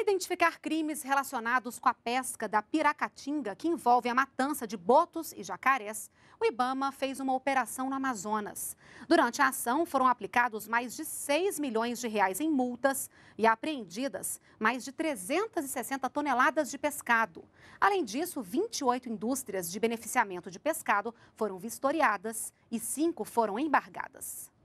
Para identificar crimes relacionados com a pesca da piracatinga, que envolve a matança de botos e jacarés, o Ibama fez uma operação no Amazonas. Durante a ação, foram aplicados mais de 6 milhões de reais em multas e apreendidas mais de 360 toneladas de pescado. Além disso, 28 indústrias de beneficiamento de pescado foram vistoriadas e 5 foram embargadas.